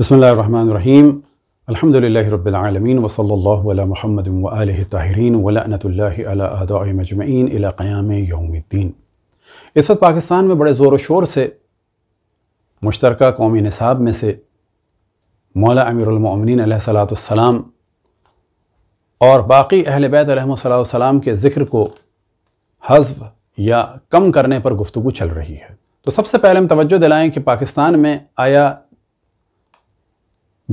बसमीम अल्हम्दुलिल्लाहि रब्बिल आलमीन व सल्लल्लाहु अला मुहम्मद व आलिहि क़याम यौमिद्दीन इस वक्त पाकिस्तान में बड़े ज़ोर शोर से मुश्तरक कौमी निसाब में से मौला अमीरमिन सलाम और बाकी अहल बैतम के ज़िक्र को हजब या कम करने पर गुफ्तु चल रही है तो सबसे पहले हम तवज्जो दिलाएं कि पाकिस्तान में आया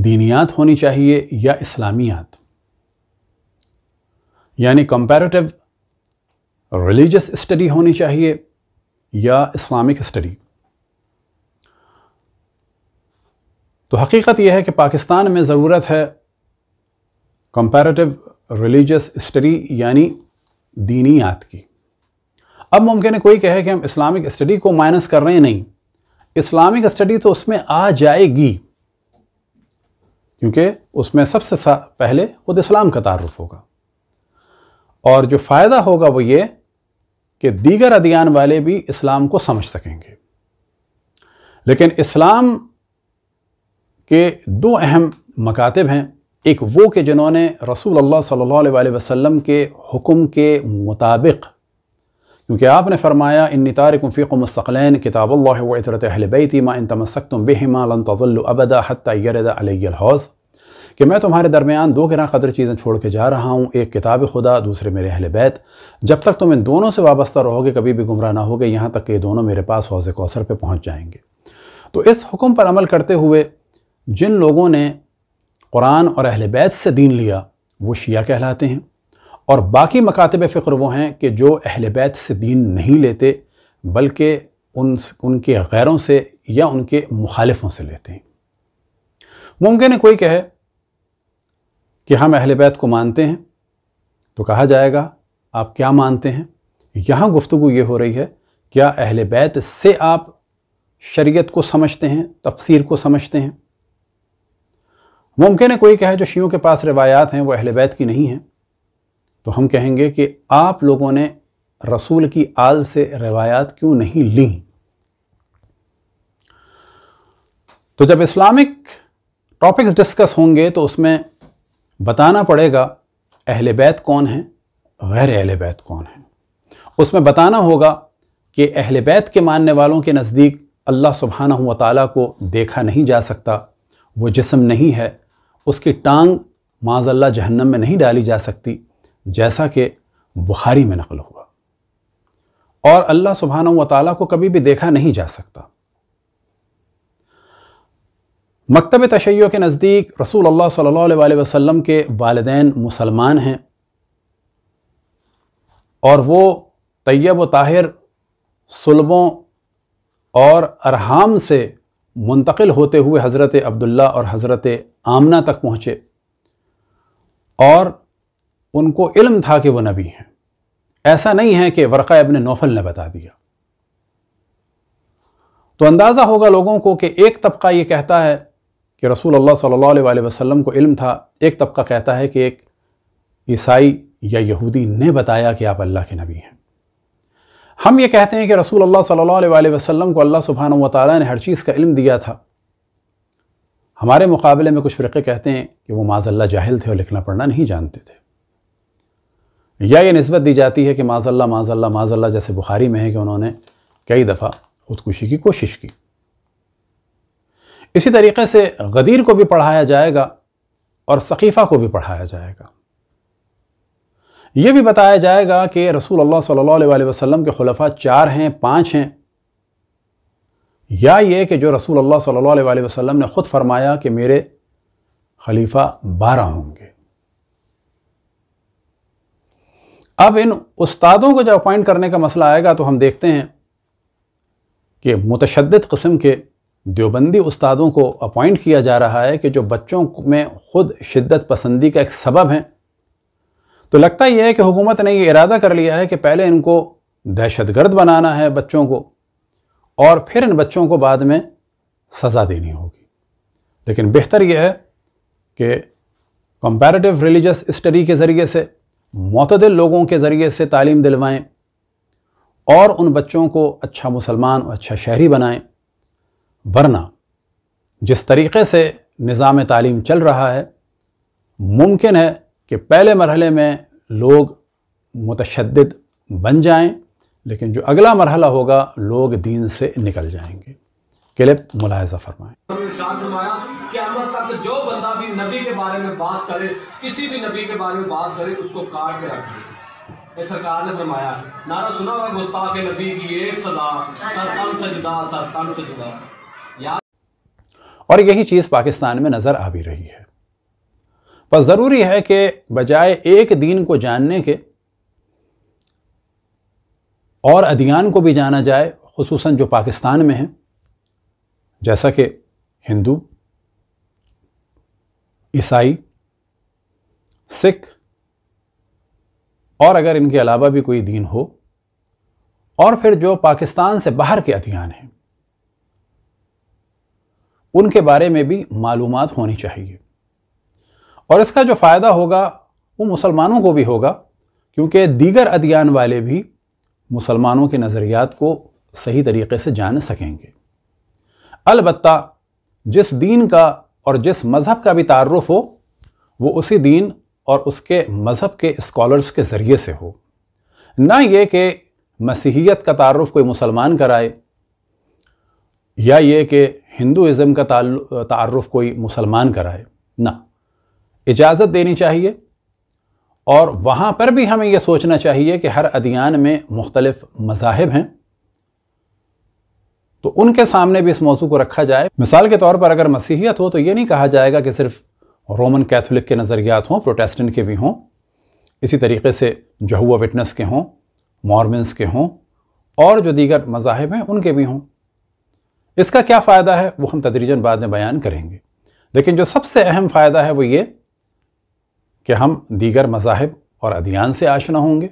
दीनियात होनी चाहिए या इस्लामियात यानी कंपैरेटिव रिलीजस स्टडी होनी चाहिए या इस्लामिक स्टडी तो हकीकत यह है कि पाकिस्तान में ज़रूरत है कंपैरेटिव रिलीजियस स्टडी यानी दीनियात की अब मुमकिन है कोई कहे कि हम इस्लामिक स्टडी को माइनस कर रहे हैं नहीं इस्लामिक स्टडी तो उसमें आ जाएगी क्योंकि उसमें सबसे पहले खुद इस्लाम का तारफ़ होगा और जो फ़ायदा होगा वो ये कि दीगर अदियान वाले भी इस्लाम को समझ सकेंगे लेकिन इस्लाम के दो अहम मकातब हैं एक वो कि जिन्होंने रसूल अल्लाह सल्लल्लाहु अलैहि वसल्लम के हुक्म के मुताबिक क्योंकि आपने फरमाया इन को मस्तकलैन किताब व इतरत अहलबैती माँ इन तमसक तुम बेहमा लन तजल अबदा कि मैं तुम्हारे दरमियान दो गिरा कदर चीज़ें छोड़ के जा रहा हूँ एक किताब खुदा दूसरे मेरे अहल बैत जब तक तुम इन दोनों से वाबस्ता रहोगे कभी भी गुमराह ना होगे यहाँ तक कि ये दोनों मेरे पास हौज़ कौसर पर पहुँच जाएंगे तो इस हुक्म पर अमल करते हुए जिन लोगों ने कुरान और अहल बैत से दीन लिया वो शिया कहलाते हैं और बाकी मकातब फ़िक्र वो हैं कि जो अहल बैत से दीन नहीं लेते बल्कि उन उनके गैरों से या उनके मुखालिफों से लेते हैं मुमकिन है कोई कहे कि हम अहल बैत को मानते हैं तो कहा जाएगा आप क्या मानते हैं यहाँ गुफ्तु ये हो रही है क्या अहल बैत से आप शरीयत को समझते हैं तफसीर को समझते हैं मुमकिन है कोई कहे जो शियों के पास रिवायात हैं वो अहल बैत की नहीं हैं तो हम कहेंगे कि आप लोगों ने रसूल की आल से रवायात क्यों नहीं ली तो जब इस्लामिक टॉपिक्स डिस्कस होंगे तो उसमें बताना पड़ेगा अहल बैत कौन है गैर अहल बैत कौन है उसमें बताना होगा कि अहल बैत के मानने वालों के नज़दीक अल्लाह सुबहाना व को देखा नहीं जा सकता वो जिसम नहीं है उसकी टांग माजल्ला जहन्नम में नहीं डाली जा सकती जैसा कि बुखारी में नकल हुआ और अल्लाह सुबहान व को कभी भी देखा नहीं जा सकता मकतब तशैयों के नज़दीक रसूल अल्लाह सल्लल्लाहु वसम के वालदेन मुसलमान हैं और वो तैयब व ताहिर सुलबों और अरहाम से मुंतकिल होते हुए हज़रत अब्दुल्ला और हज़रत आमना तक पहुँचे और उनको इल्म था कि वो नबी हैं ऐसा नहीं है कि वरक़ा इबन नौफल ने बता दिया तो अंदाज़ा होगा लोगों को कि एक तबका ये कहता है कि रसूल अल्लाह सल्लल्लाहु अलैहि वसल्लम को इल्म था एक तबका कहता है कि एक ईसाई या यहूदी ने बताया कि आप अल्लाह के नबी हैं हम ये कहते हैं कि रसूल अल्लाह सल्लल्लाहु अलैहि वसल्लम को अल्लाह सुबहान व ने हर चीज़ का इल्म दिया था हमारे मुकाबले में कुछ फ़िरक़े कहते हैं कि वो माजल्ला जाहिल थे और लिखना पढ़ना नहीं जानते थे या ये नस्बत दी जाती है कि माजल्ला माजल्ला माजल्ला जैसे बुखारी में है कि उन्होंने कई दफ़ा खुदकुशी की कोशिश की इसी तरीके से गदीर को भी पढ़ाया जाएगा और सकीफ़ा को भी पढ़ाया जाएगा ये भी बताया जाएगा कि रसूल अल्लाह सल्लल्लाहु अलैहि वसल्लम के खलफा चार हैं पाँच हैं या ये कि जो रसूल अल्लाह सल्लल्लाहु अलैहि वसल्लम ने ख़ुद फरमाया कि मेरे खलीफा बारह होंगे अब इन उस्तादों को जब अपॉइंट करने का मसला आएगा तो हम देखते हैं कि मुतशद कस्म के देवबंदी उस्तादों को अपॉइंट किया जा रहा है कि जो बच्चों में ख़ुद शिद्दत पसंदी का एक सबब है तो लगता यह है कि हुकूमत ने ये इरादा कर लिया है कि पहले इनको दहशतगर्द बनाना है बच्चों को और फिर इन बच्चों को बाद में सज़ा देनी होगी लेकिन बेहतर यह है कि कंपेरेटिव रिलीजस स्टडी के ज़रिए से मतदिल लोगों के ज़रिए से तालीम दिलवाएं और उन बच्चों को अच्छा मुसलमान और अच्छा शहरी बनाएं वरना जिस तरीके से निज़ाम तालीम चल रहा है मुमकिन है कि पहले मरहले में लोग मुतद बन जाएं लेकिन जो अगला मरहला होगा लोग दीन से निकल जाएंगे क्लिप लिए मुलायजा फरमाएं सरकार ने फरमाया नारा सुना हुआ गुस्ताख के नबी की एक सदा सरतन से जुदा सरतन से जुदा और यही चीज़ पाकिस्तान में नज़र आ भी रही है पर ज़रूरी है कि बजाय एक दीन को जानने के और अदियान को भी जाना जाए खसूस जो पाकिस्तान में है जैसा कि हिंदू ईसाई सिख और अगर इनके अलावा भी कोई दीन हो और फिर जो पाकिस्तान से बाहर के अधियान हैं उनके बारे में भी मालूम होनी चाहिए और इसका जो फ़ायदा होगा वो मुसलमानों को भी होगा क्योंकि दीगर अधियान वाले भी मुसलमानों के नज़रियात को सही तरीके से जान सकेंगे अलबत् जिस दीन का और जिस मज़हब का भी तारफ़ हो वो उसी दीन और उसके मज़हब के स्कॉलर्स के ज़रिए से हो ना ये कि मसीहियत का तारफ़ कोई मुसलमान कराए या ये कि हिंदुज़म का तारफ़ कोई मुसलमान कराए ना इजाज़त देनी चाहिए और वहाँ पर भी हमें यह सोचना चाहिए कि हर अदियान में मुख्तलफ़ मज़ाहब हैं तो उनके सामने भी इस मौजू को रखा जाए मिसाल के तौर पर अगर मसीहियत हो तो ये नहीं कहा जाएगा कि सिर्फ रोमन कैथोलिक के नज़रियात हों प्रोटेस्टेंट के भी हों इसी तरीके से जहुआ विटनेस के हों मॉर्मन्स के हों और जो दीगर मजाहब हैं उनके भी हों इसका क्या फ़ायदा है वो हम तदरीजन बाद में बयान करेंगे लेकिन जो सबसे अहम फ़ायदा है वो ये कि हम दीगर मजाहब और अदियान से आशना होंगे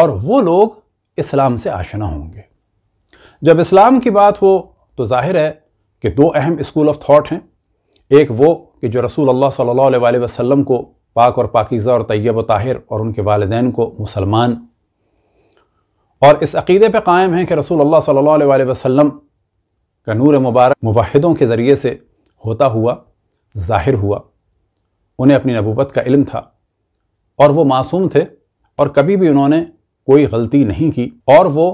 और वो लोग इस्लाम से आशना होंगे जब इस्लाम की बात हो तो ज़ाहिर है कि दो अहम स्कूल ऑफ थाट हैं एक वो कि जो रसूल अल्लाह सल्लल्लाहु अलैहि वसल्लम को पाक और पाकिज़ा और तैयब ताहिर और उनके वालदेन को मुसलमान और इस अक़ीदे पर कायम हैं कि रसूल अल्लाह सल्लल्लाहु अलैहि वसल्लम का नूर मुबारक मुवाहिदों के ज़रिए से होता हुआ ज़ाहिर हुआ उन्हें अपनी नबूबत का इल्म था और वो मासूम थे और कभी भी उन्होंने कोई गलती नहीं की और वो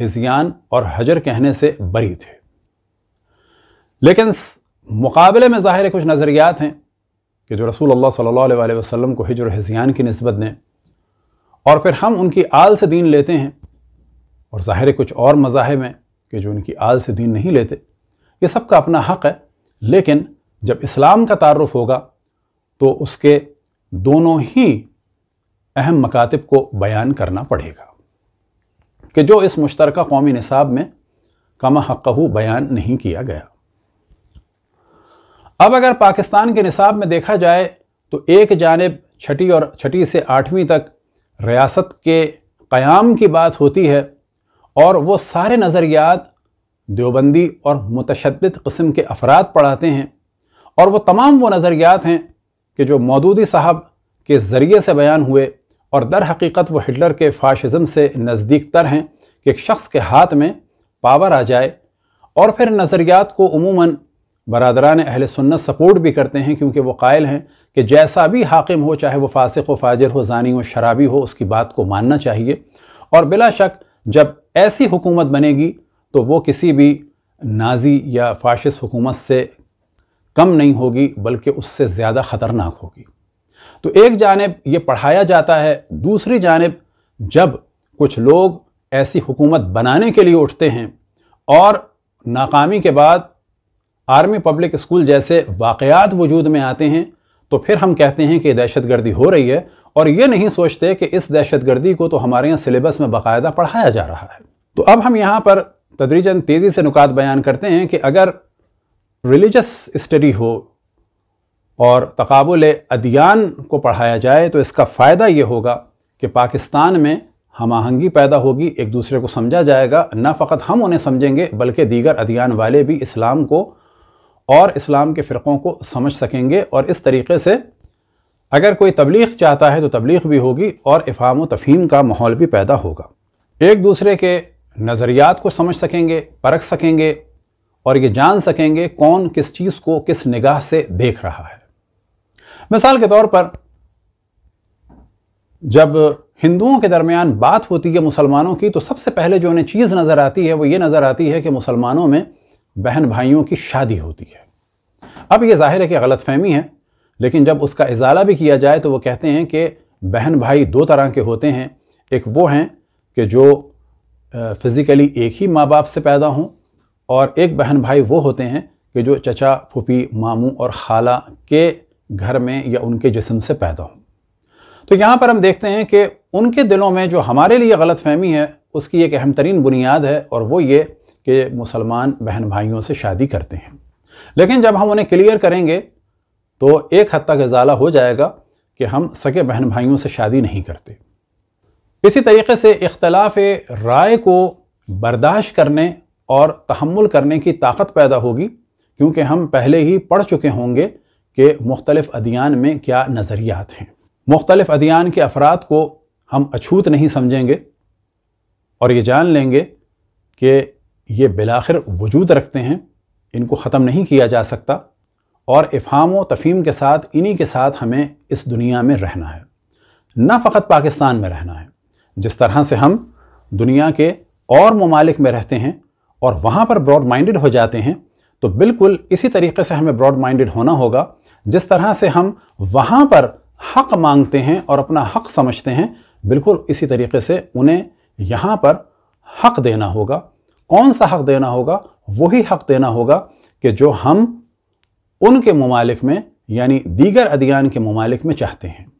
हिजियान और हजर कहने से बरी थे लेकिन मुकाबले में ज़ाहिर कुछ नज़रियात हैं कि जो रसूल अल्लाह सल्लल्लाहु अलैहि वसल्लम को हिजर हिजियान की नस्बत दें और फिर हम उनकी आल से दीन लेते हैं और ज़ाहिर कुछ और मज़ाहब हैं कि जो उनकी आल से दीन नहीं लेते ये सब का अपना हक़ है लेकिन जब इस्लाम का तारफ़ होगा तो उसके दोनों ही अहम मकातब को बयान करना पड़ेगा कि जो इस मुश्तर कौमी निसाब में कमा हक़ू बयान नहीं किया गया अब अगर पाकिस्तान के निसाब में देखा जाए तो एक जानब छठी और छठी से आठवीं तक रियासत के क़याम की बात होती है और वो सारे नज़रियात देवबंदी और मतशद कस्म के अफराद पढ़ाते हैं और वो तमाम वो नज़रियात हैं कि जो मौदूदी साहब के ज़रिए से बयान हुए और दर हकीकत वो हिटलर के फाशिज़म से नज़दीक तर हैं कि एक शख्स के हाथ में पावर आ जाए और फिर नज़रियात को उमूमन बरदरान अहल सुन्नत सपोर्ट भी करते हैं क्योंकि वो कायल हैं कि जैसा भी हाकिम हो चाहे वो फासिक व फाजिर हो जानी व शराबी हो उसकी बात को मानना चाहिए और बिला शक जब ऐसी हुकूमत बनेगी तो वो किसी भी नाजी या फाशिस हुकूमत से कम नहीं होगी बल्कि उससे ज़्यादा ख़तरनाक होगी तो एक जानब ये पढ़ाया जाता है दूसरी जानब जब कुछ लोग ऐसी हुकूमत बनाने के लिए उठते हैं और नाकामी के बाद आर्मी पब्लिक स्कूल जैसे वाक़ात वजूद में आते हैं तो फिर हम कहते हैं कि दहशत गर्दी हो रही है और ये नहीं सोचते कि इस दहशत गर्दी को तो हमारे यहाँ सिलेबस में बाकायदा पढ़ाया जा रहा है तो अब हम यहाँ पर तदरीजन तेज़ी से नुकात बयान करते हैं कि अगर रिलीजस स्टडी हो और तकबुल अदियान को पढ़ाया जाए तो इसका फ़ायदा ये होगा कि पाकिस्तान में हम आहंगी पैदा होगी एक दूसरे को समझा जाएगा न फ़कत हम उन्हें समझेंगे बल्कि दीगर अदियान वाले भी इस्लाम को और इस्लाम के फ़िरक़ों को समझ सकेंगे और इस तरीके से अगर कोई तबलीग चाहता है तो तबलीग भी होगी और इफ़ाम व तफ़ीम का माहौल भी पैदा होगा एक दूसरे के नज़रियात को समझ सकेंगे परख सकेंगे और ये जान सकेंगे कौन किस चीज़ को किस निगाह से देख रहा है मिसाल के तौर पर जब हिंदुओं के दरमियान बात होती है मुसलमानों की तो सबसे पहले जो उन्हें चीज़ नज़र आती है वो ये नज़र आती है कि मुसलमानों में बहन भाइयों की शादी होती है अब ये जाहिर है कि गलत फहमी है लेकिन जब उसका इजाला भी किया जाए तो वो कहते हैं कि बहन भाई दो तरह के होते हैं एक वो हैं कि जो फ़िज़िकली एक ही माँ बाप से पैदा हों और एक बहन भाई वो होते हैं कि जो चचा फूफी मामू और खाला के घर में या उनके जिसम से पैदा हों तो यहाँ पर हम देखते हैं कि उनके दिलों में जो हमारे लिए गलत फहमी है उसकी एक अहम तरीन बुनियाद है और वो ये कि मुसलमान बहन भाइयों से शादी करते हैं लेकिन जब हम उन्हें क्लियर करेंगे तो एक हद तक इजाला हो जाएगा कि हम सके बहन भाइयों से शादी नहीं करते इसी तरीके से इख्तलाफ राय को बर्दाश्त करने और तहमुल करने की ताकत पैदा होगी क्योंकि हम पहले ही पढ़ चुके होंगे कि मुख्तलिफ़ अदियान में क्या नज़रियात हैं मुख्तलिफ़ अदियान के अफराद को हम अछूत नहीं समझेंगे और ये जान लेंगे कि ये बिलाखिर वजूद रखते हैं इनको ख़त्म नहीं किया जा सकता और इफ़ाम व तफ़ीम के साथ इन्हीं के साथ हमें इस दुनिया में रहना है न फ़कत पाकिस्तान में रहना है जिस तरह से हम दुनिया के और ममालिक में रहते हैं और वहाँ पर ब्रॉड माइंडेड हो जाते हैं तो बिल्कुल इसी तरीके से हमें ब्रॉड माइंडेड होना होगा जिस तरह से हम वहाँ पर हक मांगते हैं और अपना हक समझते हैं बिल्कुल इसी तरीके से उन्हें यहाँ पर हक देना होगा कौन सा हक देना होगा वही हक देना होगा कि जो हम उनके ममालिक में यानी दीगर अदियान के ममालिक में चाहते हैं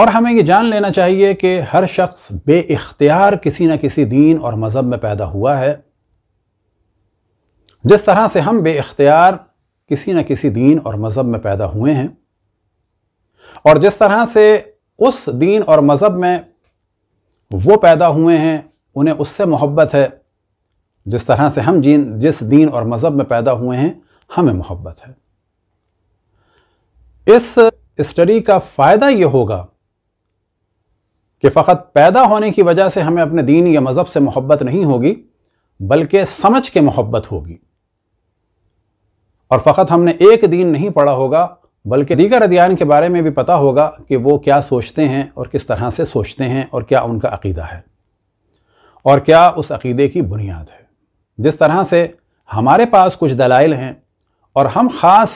और हमें ये जान लेना चाहिए कि हर शख्स बे इख्तियार किसी न किसी दीन और मज़हब में पैदा हुआ है जिस तरह से हम इख्तियार किसी न किसी दीन और मज़हब में पैदा हुए हैं और जिस तरह से उस दीन और मज़हब में वो पैदा हुए हैं उन्हें उससे मोहब्बत है जिस तरह से हम जीन जिस दीन और मज़हब में पैदा हुए हैं हमें मोहब्बत है इस स्टडी का फ़ायदा ये होगा कि फ़कत पैदा होने की वजह से हमें अपने दीन या मज़हब से मोहब्बत नहीं होगी बल्कि समझ के मोहब्बत होगी और फ़कत हमने एक दिन नहीं पढ़ा होगा बल्कि दीगर अध्ययन के बारे में भी पता होगा कि वो क्या सोचते हैं और किस तरह से सोचते हैं और क्या उनका अकीदा है और क्या उस अकीदे की बुनियाद है जिस तरह से हमारे पास कुछ दलाइल हैं और हम ख़ास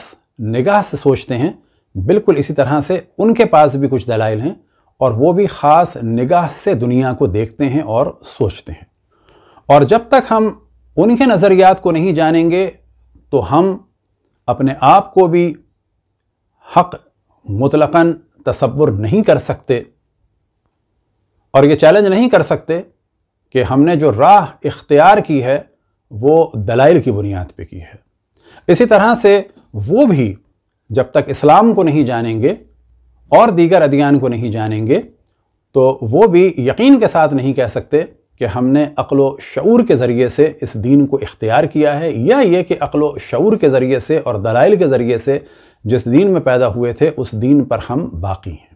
निगाह से सोचते हैं बिल्कुल इसी तरह से उनके पास भी कुछ दलाइल हैं और वो भी ख़ास निगाह से दुनिया को देखते हैं और सोचते हैं और जब तक हम उनके नज़रियात को नहीं जानेंगे तो हम अपने आप को भी हक मुतलकन तस्वुर नहीं कर सकते और ये चैलेंज नहीं कर सकते कि हमने जो राह इख्तियार की है वो दलाइल की बुनियाद पे की है इसी तरह से वो भी जब तक इस्लाम को नहीं जानेंगे और दीगर अदियान को नहीं जानेंगे तो वो भी यकीन के साथ नहीं कह सकते कि हमने अक्ल शूर के ज़रिए से इस दीन को इख्तियार किया है या ये कि अक्ल शूर के ज़रिए से और दलाइल के ज़रिए से जिस दीन में पैदा हुए थे उस दीन पर हम बाकी हैं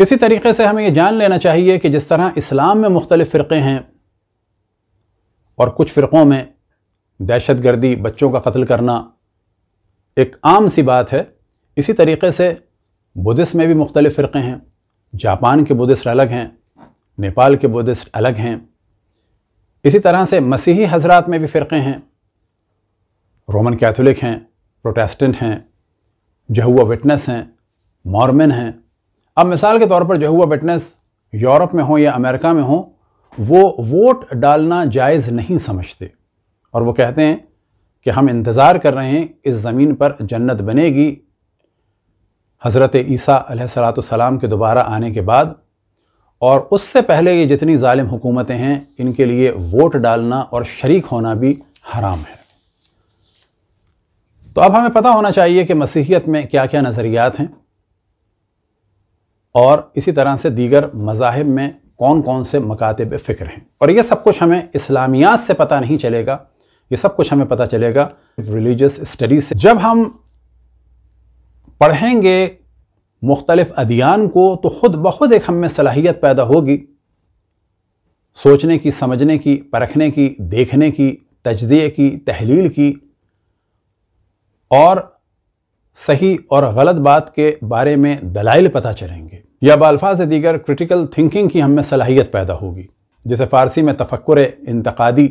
इसी तरीके से हमें ये जान लेना चाहिए कि जिस तरह इस्लाम में मुख्तलिफ़ फ़िरक़े हैं और कुछ फ़िरक़ों में दहशत गर्दी बच्चों का कत्ल करना एक आम सी बात है इसी तरीके से बुद्धिस्ट में भी मुख्तलिफ़ फ़िरक़े हैं जापान के बुद्धिस्ट अलग हैं नेपाल के बुद्धिस्ट अलग हैं इसी तरह से मसीही हजरात में भी फ़िरक़े हैं रोमन कैथोलिक हैं प्रोटेस्टेंट हैं जहुआ विटनेस हैं मॉर्मन हैं अब मिसाल के तौर पर जहुआ विटनेस यूरोप में हों या अमेरिका में हों वो वोट डालना जायज़ नहीं समझते और वो कहते हैं कि हम इंतज़ार कर रहे हैं इस ज़मीन पर जन्नत बनेगी हज़रत ईसा सलाम के दोबारा आने के बाद और उससे पहले ये जितनी ालिम हुकूमतें हैं इनके लिए वोट डालना और शरीक होना भी हराम है तो अब हमें पता होना चाहिए कि मसीहियत में क्या क्या नज़रियात हैं और इसी तरह से दीगर मजाहब में कौन कौन से मकातब फ़िक्र हैं और ये सब कुछ हमें इस्लामियात से पता नहीं चलेगा ये सब कुछ हमें पता चलेगा रिलीजस स्टडीज से जब हम पढ़ेंगे मुख्तलिफ़ अदियान को तो ख़ुद ब खुद एक हम में सलाहियत पैदा होगी सोचने की समझने की परखने की देखने की तजिए की तहलील की और सही और गलत बात के बारे में दलाइल पता चलेंगे या बालफाज़ दीगर क्रिटिकल थिंकिंग की हमें सलाहियत पैदा होगी जिसे फ़ारसी में तफक्र इंतकादी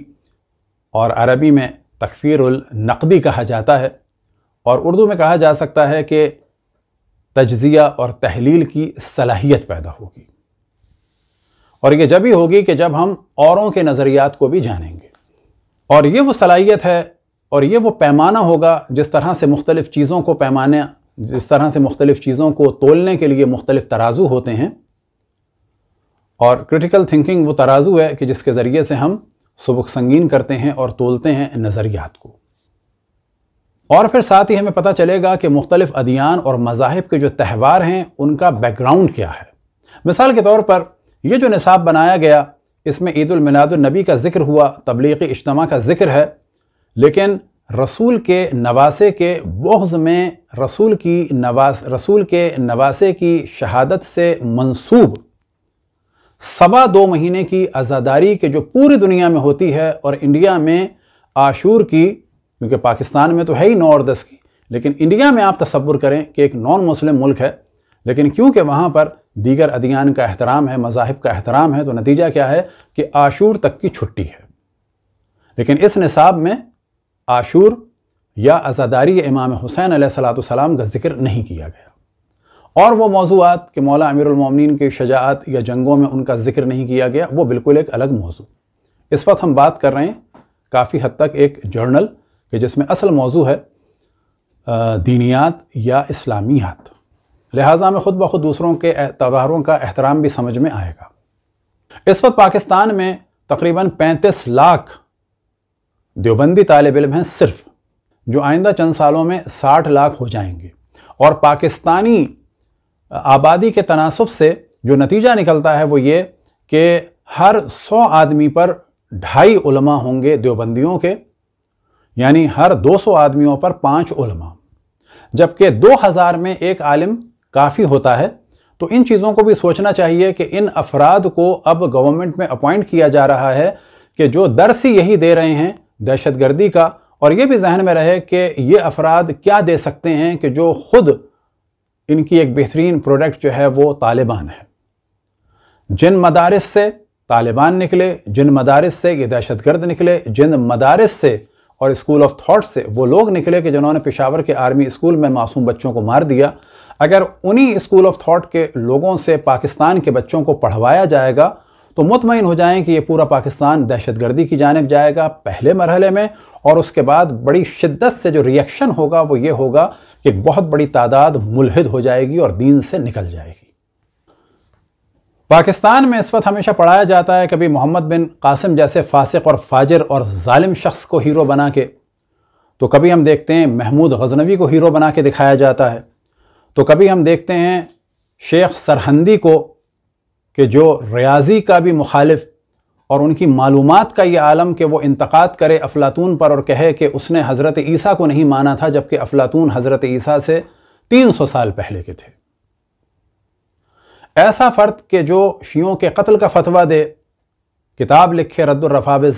और अरबी में तकफ़ीरनकदी कहा जाता है और उर्दू में कहा जा सकता है कि तजिया और तहलील की सलाहियत पैदा होगी और ये जब ही होगी कि जब हम औरों के नज़रियात को भी जानेंगे और ये वो सलाहियत है और ये वो पैमाना होगा जिस तरह से मुख्तलिफ़ चीज़ों को पैमाने जिस तरह से मुख्तलिफ़ चीज़ों को तोलने के लिए मुख्तलिफ़ तराजू होते हैं और क्रिटिकल थिंकिंग वो तराजू है कि जिसके ज़रिए से हम सबक संगीन करते हैं और तोलते हैं नज़रियात को और फिर साथ ही हमें पता चलेगा कि मुख्तलिफ अदियान और मजाहब के जो त्यौहार हैं उनका बैकग्राउंड क्या है मिसाल के तौर पर ये जो निसाब बनाया गया इसमें ईदालमिलादुलनबी का जिक्र हुआ तबलीगी इजतम का जिक्र है लेकिन रसूल के नवासे के बोज़ में रसूल की नवास रसूल के नवासे की शहादत से मंसूब सवा दो महीने की आज़ादारी के जो पूरी दुनिया में होती है और इंडिया में आशूर की क्योंकि पाकिस्तान में तो है ही नौ और दस की लेकिन इंडिया में आप तस्वुर करें कि एक नॉन मुस्लिम मुल्क है लेकिन क्योंकि वहाँ पर दीगर अदियान का एहतराम है मजाहब का एहतराम है तो नतीजा क्या है कि आशूर तक की छुट्टी है लेकिन इस निसाब में आशूर या आज़ादारी इमाम हुसैन सलाम का जिक्र नहीं किया गया और वो मौजूद कि मौला अमीरमिन के शजात या जंगों में उनका जिक्र नहीं किया गया वो बिल्कुल एक अलग मौजू इस वक्त हम बात कर रहे हैं काफ़ी हद तक एक जर्नल कि जिसमें असल मौजू है दीनियात या इस्लामियात लिहाजा में ख़ुद ब खुद दूसरों के त्यौहारों का एहतराम भी समझ में आएगा इस वक्त पाकिस्तान में तकरीबन 35 लाख देवबंदी तालब इम हैं सिर्फ जो आइंदा चंद सालों में 60 लाख हो जाएंगे और पाकिस्तानी आबादी के तनासब से जो नतीजा निकलता है वो ये कि हर सौ आदमी पर ढाई होंगे देवबंदियों के यानी हर 200 आदमियों पर पांच उलमा जबकि 2000 में एक आलिम काफ़ी होता है तो इन चीज़ों को भी सोचना चाहिए कि इन अफराद को अब गवर्नमेंट में अपॉइंट किया जा रहा है कि जो दर्स ही यही दे रहे हैं दहशतगर्दी का और ये भी जहन में रहे कि ये अफराद क्या दे सकते हैं कि जो खुद इनकी एक बेहतरीन प्रोडक्ट जो है वो तालिबान है जिन मदारस से तालिबान निकले जिन मदारस से ये दहशतगर्द निकले जिन मदारस से और स्कूल ऑफ थाट से वो लोग निकले कि जिन्होंने पेशावर के आर्मी स्कूल में मासूम बच्चों को मार दिया अगर उन्हीं स्कूल ऑफ थॉट के लोगों से पाकिस्तान के बच्चों को पढ़वाया जाएगा तो मुतमिन हो जाएं कि ये पूरा पाकिस्तान दहशतगर्दी की जानब जाएगा पहले मरहले में और उसके बाद बड़ी शिद्दत से जो रिएक्शन होगा वो ये होगा कि बहुत बड़ी तादाद मुलहद हो जाएगी और दीन से निकल जाएगी पाकिस्तान में इस वक्त हमेशा पढ़ाया जाता है कभी मोहम्मद बिन कासिम जैसे फासिक और फाजिर और ालिम शख्स को हीरो बना के तो कभी हम देखते हैं महमूद गजनवी को हीरो बना के दिखाया जाता है तो कभी हम देखते हैं शेख सरहंदी को कि जो रियाजी का भी मुखालिफ और उनकी मालूम का ये आलम कि वो इंतकाद करे अफलातून पर और कहे कि उसने हज़रत ईसा को नहीं माना था जबकि अफलातून हज़रत ईसा से तीन सौ साल पहले के थे ऐसा फ़र्द के जो शियों के कत्ल का फतवा दे किताब लिखे रद्दुलरफाविज़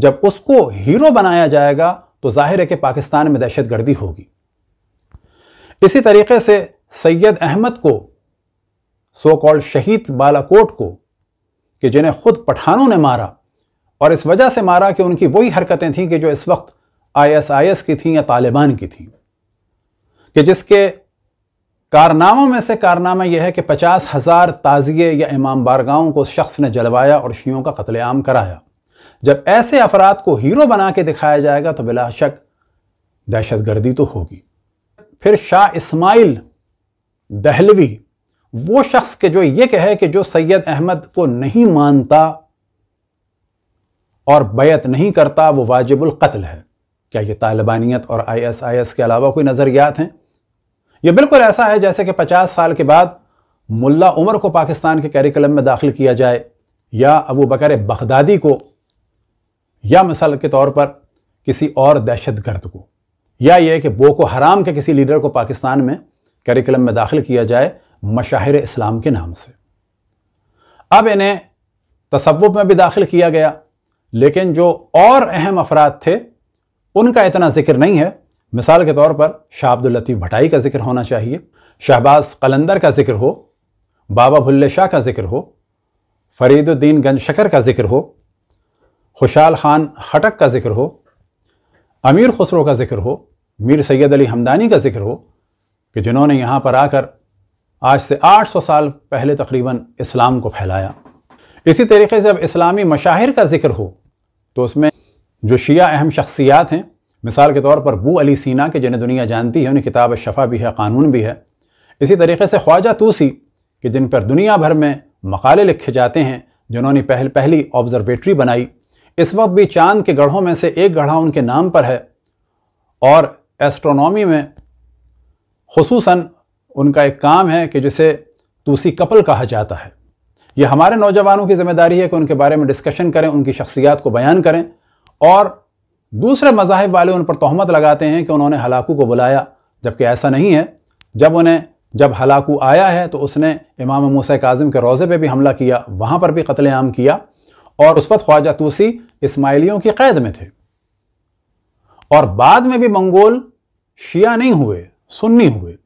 जब उसको हीरो बनाया जाएगा तो जाहिर है कि पाकिस्तान में दहशत गर्दी होगी इसी तरीके से सैयद अहमद को सो कॉल्ड शहीद बालाकोट को कि जिन्हें खुद पठानों ने मारा और इस वजह से मारा कि उनकी वही हरकतें थीं कि जो इस वक्त आईएसआईएस की थीं या तालिबान की थीं कि जिसके कारनामों में से कारनामा यह है कि पचास हज़ार ताज़िए या इमाम बारगाहों को शख्स ने जलवाया और शियों का कत्लेआम कराया जब ऐसे अफराद को हीरो बना के दिखाया जाएगा तो बिलाशक दहशत गर्दी तो होगी फिर शाह इस्माइल दहलवी वो शख्स के जो ये कहे कि जो सैयद अहमद को नहीं मानता और बैत नहीं करता वो वाजिबुल कत्ल है क्या ये तालिबानियत और आईएसआईएस के अलावा कोई नज़रियात हैं ये बिल्कुल ऐसा है जैसे कि 50 साल के बाद मुल्ला उमर को पाकिस्तान के कैरिकलम में दाखिल किया जाए या अबू बकर बगदादी को या मिसाल के तौर पर किसी और दहशत गर्द को या ये कि बोको हराम के किसी लीडर को पाकिस्तान में कैरिकलम में दाखिल किया जाए मशाहिर इस्लाम के नाम से अब इन्हें तसव्वुफ में भी दाखिल किया गया लेकिन जो और अहम अफराद थे उनका इतना जिक्र नहीं है मिसाल के तौर पर शाह लतीफ़ भटाई का जिक्र होना चाहिए शहबाज कलंदर का जिक्र हो बाबा भुल्ले शाह का जिक्र हो फरीदुद्दीन गंज शकर का जिक्र हो खुशाल खान खटक का जिक्र हो अमीर खुसरो का जिक्र हो मीर सैयद अली हमदानी का जिक्र हो कि जिन्होंने यहाँ पर आकर आज से 800 साल पहले तकरीबन इस्लाम को फैलाया इसी तरीके से अब इस्लामी मशाहिर का जिक्र हो तो उसमें जो शिया अहम शख्सियात हैं मिसाल के तौर पर बू अली सीना के जिन्हें दुनिया जानती है उन्हें किताब शफ़ा भी है कानून भी है इसी तरीके से ख्वाजा तूसी कि जिन पर दुनिया भर में मकाले लिखे जाते हैं जिन्होंने पहल पहली ऑब्ज़र्वेटरी बनाई इस वक्त भी चांद के गढ़ों में से एक गढ़ा उनके नाम पर है और एस्ट्रोनॉमी में खसूस उनका एक काम है कि जिसे तूसी कपल कहा जाता है यह हमारे नौजवानों की जिम्मेदारी है कि उनके बारे में डिस्कशन करें उनकी शख्सियात को बयान करें और दूसरे मजाहब वाले उन पर तहमत लगाते हैं कि उन्होंने हलाकू को बुलाया जबकि ऐसा नहीं है जब उन्हें जब हलाकू आया है तो उसने इमाम मूसा काजिम के रोज़े पर भी हमला किया वहाँ पर भी कत्लेआम किया और उस वक्त ख्वाजा तूसी इसमाइलियों की कैद में थे और बाद में भी मंगोल शिया नहीं हुए सुन्नी हुए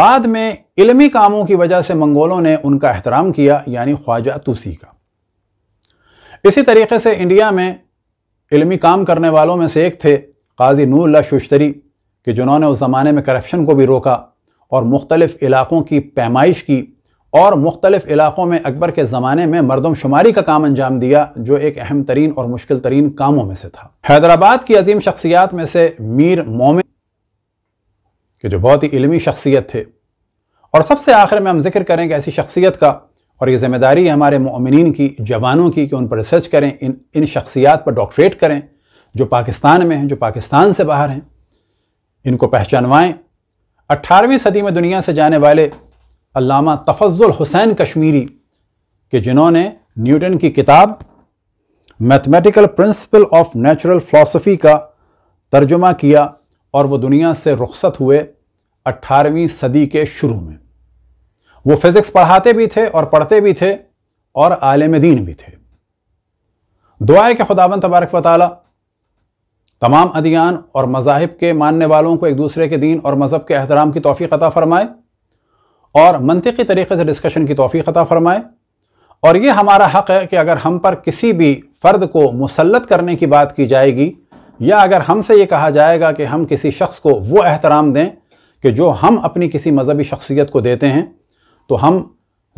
बाद में इलमी कामों की वजह से मंगोलों ने उनका एहतराम किया यानी ख्वाजा तूसी का इसी तरीके से इंडिया में इलमी काम करने वालों में से एक थे काजी नूर शुश्तरी कि जिन्होंने उस ज़माने में करप्शन को भी रोका और मुख्तलिफ़ इलाक़ों की पैमाइश की और मुख्तलिफ़ इलाक़ों में अकबर के ज़माने में मरदम शुमारी का काम अंजाम दिया जो एक अहम तरीन और मुश्किल तरीन कामों में से था हैदराबाद की अजीम शख्सियात में से मीर मोमिन के जो बहुत ही इलमी शख्सियत थे और सबसे आखिर में हम जिक्र करेंगे ऐसी शख्सियत का और ये ज़िम्मेदारी हमारे ममिन की जवानों की कि उन पर रिसर्च करें इन इन शख्सियात पर डॉक्टरेट करें जो पाकिस्तान में हैं जो पाकिस्तान से बाहर हैं इनको पहचानवाएँ अट्ठारहवीं सदी में दुनिया से जाने वाले अलामा तफजुल हुसैन कश्मीरी के जिन्होंने न्यूटन की किताब mathematical principle of natural philosophy का तर्जुमा किया और वो दुनिया से रुखसत हुए अठारहवीं सदी के शुरू में वो फिज़िक्स पढ़ाते भी थे और पढ़ते भी थे और आलम दीन भी थे दुआ के खुदाबंद तबारक वाली तमाम अदियान और मजाहब के मानने वालों को एक दूसरे के दीन और मज़हब के अहतराम की तोफ़ी अता फ़रमाए और मनतिकी तरीके से डिस्कशन की तोफ़ी अता फ़रमाए और ये हमारा हक़ है कि अगर हम पर किसी भी फ़र्द को मुसलत करने की बात की जाएगी या अगर हमसे ये कहा जाएगा कि हम किसी शख्स को वो एहतराम दें कि जो हम अपनी किसी मजहबी शख्सियत को देते हैं तो हम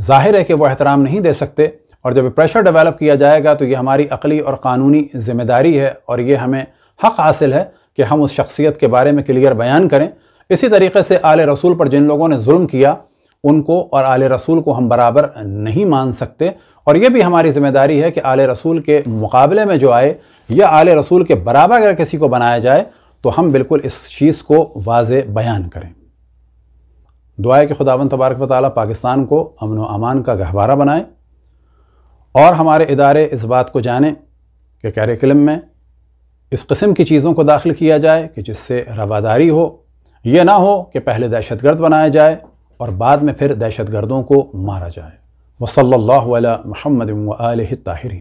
जाहिर है कि वह एहतराम नहीं दे सकते और जब प्रेशर डेवलप किया जाएगा तो ये हमारी अकली और क़ानूनी ज़िम्मेदारी है और ये हमें हक़ हासिल है कि हम उस शख्सियत के बारे में क्लियर बयान करें इसी तरीके से आल रसूल पर जिन लोगों ने जुल्म किया उनको और आल रसूल को हम बराबर नहीं मान सकते और ये भी हमारी ज़िम्मेदारी है कि आले रसूल के मुकाबले में जो आए या आले रसूल के बराबर अगर किसी को बनाया जाए तो हम बिल्कुल इस चीज़ को वाज बयान करें दुआ के खुदावन तबारक वाली पाकिस्तान को अमन व अमान का गहवारा बनाए और हमारे इदारे इस बात को जानें कि करिकुलम में इस कस्म की चीज़ों को दाखिल किया जाए कि जिससे रवादारी हो यह ना हो कि पहले दहशत गर्द बनाया जाए और बाद में फिर दहशत गर्दों को मारा जाए वसल्ला महमद ताहिरी